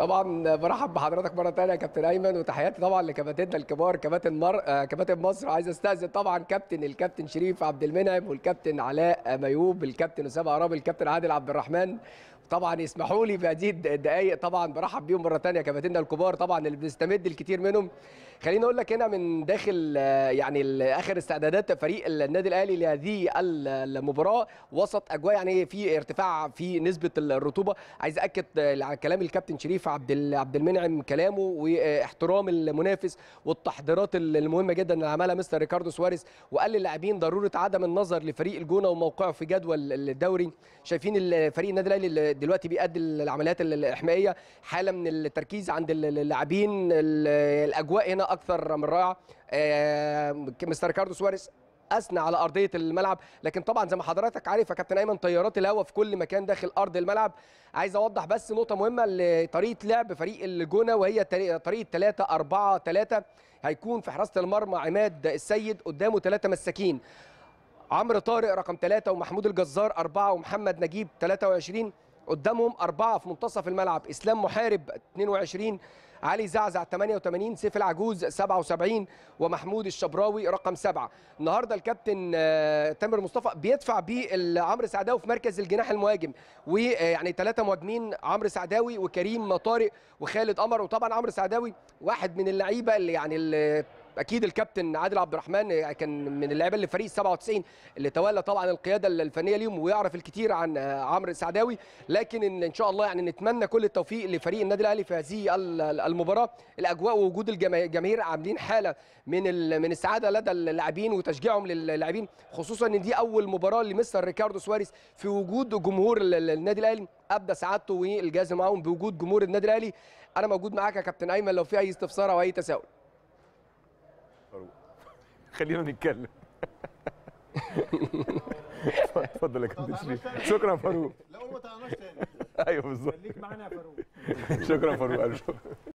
طبعا برحب بحضرتك مره ثانيه يا كابتن ايمن وتحياتي طبعا لكباتننا الكبار كباتن مر... آه، كباتن مصر عايز استاذن طبعا كابتن الكابتن شريف عبد المنعم والكابتن علاء ميوب الكابتن اسامه عرابي الكابتن عادل عبد الرحمن طبعا اسمحوا لي بهذه الدقائق طبعا برحب بيهم مره ثانيه كباتننا الكبار طبعا اللي بنستمد الكثير منهم خليني اقول لك هنا من داخل آه، يعني اخر استعدادات فريق النادي الاهلي لهذه المباراه وسط اجواء يعني في ارتفاع في نسبه الرطوبه عايز اكد آه، على كلام الكابتن شريف عبد عبد المنعم كلامه واحترام المنافس والتحضيرات المهمه جدا اللي عملها مستر ريكاردو سواريز وقال للاعبين ضروره عدم النظر لفريق الجونه وموقعه في جدول الدوري شايفين فريق النادي الاهلي دلوقتي بيأدي العمليات الاحمائيه حاله من التركيز عند اللاعبين الاجواء هنا اكثر من رائعه آه، مستر ريكاردو سواريز اثنى على ارضيه الملعب لكن طبعا زي ما حضرتك عارف يا كابتن ايمن طيارات الهواء في كل مكان داخل ارض الملعب عايز اوضح بس نقطه مهمه لطريقه لعب فريق الجونه وهي طريقه 3 4 3 هيكون في حراسه المرمى عماد السيد قدامه ثلاثه مساكين عمرو طارق رقم ثلاثة ومحمود الجزار أربعة ومحمد نجيب 23 قدامهم أربعة في منتصف الملعب إسلام محارب 22 علي زعزع 88 سيف العجوز 77 ومحمود الشبراوي رقم 7 النهارده الكابتن آه، تامر مصطفى بيدفع بيه عمرو سعداوي في مركز الجناح المهاجم ويعني ثلاثه مهاجمين عمرو سعداوي وكريم طارق وخالد قمر وطبعا عمرو سعداوي واحد من اللعيبه اللي يعني اللي اكيد الكابتن عادل عبد الرحمن كان من اللعيبه اللي فريق 97 اللي تولى طبعا القياده الفنيه ليهم ويعرف الكثير عن عمرو السعداوي لكن ان شاء الله يعني نتمنى كل التوفيق لفريق النادي الاهلي في هذه المباراه الاجواء ووجود الجماهير عاملين حاله من من السعاده لدى اللاعبين وتشجيعهم للاعبين خصوصا ان دي اول مباراه لمستر ريكاردو سواريز في وجود جمهور النادي الاهلي ابدى سعادته والجهاز معاهم بوجود جمهور النادي الاهلي انا موجود معاك يا كابتن ايمن لو في اي استفسار او اي تساؤل فاروق خلينا نتكلم اتفضل يا كابتن شريف شكرا فاروق لو ما تعملش تاني ايوه بالظبط خليك معانا يا فاروق شكرا فاروق الف